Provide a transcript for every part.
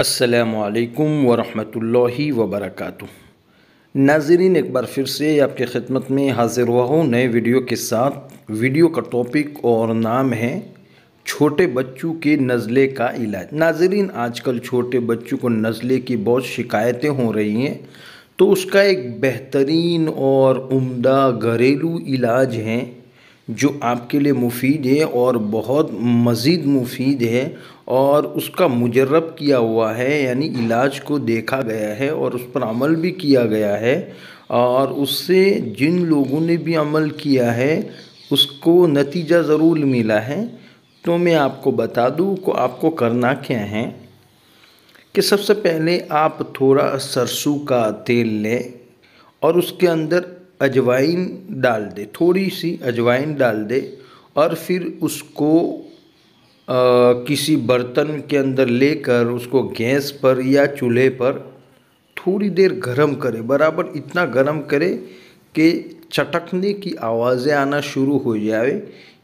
असलकम वरहमल वबरक नाजरीन एक बार फिर से आपके ख़िदमत में हाज़िर हुआ हूँ नए वीडियो के साथ वीडियो का टॉपिक और नाम है छोटे बच्चों के नज़ले का इलाज नाजरीन आजकल छोटे बच्चों को नज़ले की बहुत शिकायतें हो रही हैं तो उसका एक बेहतरीन और उम्दा घरेलू इलाज हैं जो आपके लिए मुफीद है और बहुत मज़ीद मुफीद है और उसका मुजरब किया हुआ है यानी इलाज को देखा गया है और उस पर अमल भी किया गया है और उससे जिन लोगों ने भी अमल किया है उसको नतीजा ज़रूर मिला है तो मैं आपको बता दूँ को आपको करना क्या है कि सबसे पहले आप थोड़ा सरसों का तेल लें और उसके अंदर अजवाइन डाल दे थोड़ी सी अजवाइन डाल दे और फिर उसको आ, किसी बर्तन के अंदर लेकर उसको गैस पर या चूल्हे पर थोड़ी देर गर्म करे बराबर इतना गर्म करे कि चटकने की आवाज़ें आना शुरू हो जाए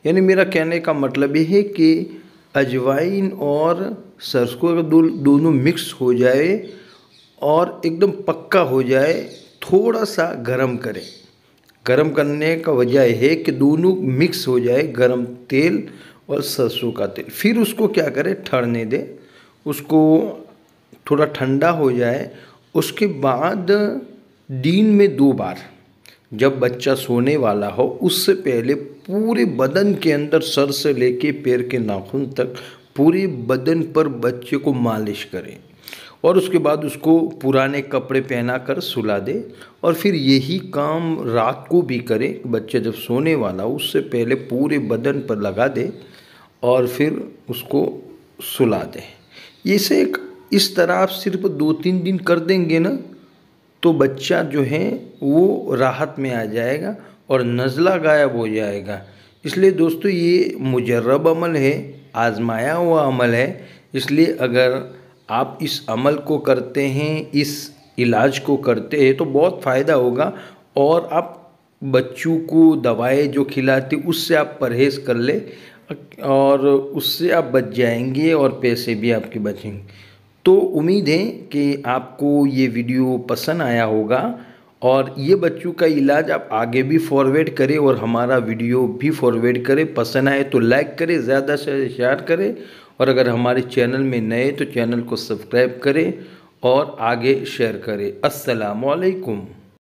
यानी मेरा कहने का मतलब ये है कि अजवाइन और सरसों का दूल दोनों मिक्स हो जाए और एकदम पक्का हो जाए थोड़ा सा गर्म करें गर्म करने का वजह है कि दोनों मिक्स हो जाए गर्म तेल और सरसों का तेल फिर उसको क्या करें ठहरने दें उसको थोड़ा ठंडा हो जाए उसके बाद दिन में दो बार जब बच्चा सोने वाला हो उससे पहले पूरे बदन के अंदर सर से लेके पैर के नाखून तक पूरे बदन पर बच्चे को मालिश करें और उसके बाद उसको पुराने कपड़े पहना कर सुला दे और फिर यही काम रात को भी करे बच्चे जब सोने वाला उससे पहले पूरे बदन पर लगा दे और फिर उसको सुला दे इसे एक इस तरह आप सिर्फ दो तीन दिन कर देंगे ना तो बच्चा जो है वो राहत में आ जाएगा और नज़ला गायब हो जाएगा इसलिए दोस्तों ये मुजरब अमल है आजमाया हुआ अमल है इसलिए अगर आप इस अमल को करते हैं इस इलाज को करते हैं तो बहुत फ़ायदा होगा और आप बच्चों को दवाएं जो खिलाते उससे आप परहेज़ कर ले और उससे आप बच जाएंगे और पैसे भी आपके बचेंगे तो उम्मीद है कि आपको ये वीडियो पसंद आया होगा और ये बच्चों का इलाज आप आगे भी फॉरवर्ड करें और हमारा वीडियो भी फॉरवर्ड करें पसंद आए तो लाइक करें ज़्यादा से शेयर करें और अगर हमारे चैनल में नए तो चैनल को सब्सक्राइब करें और आगे शेयर करें असलकुम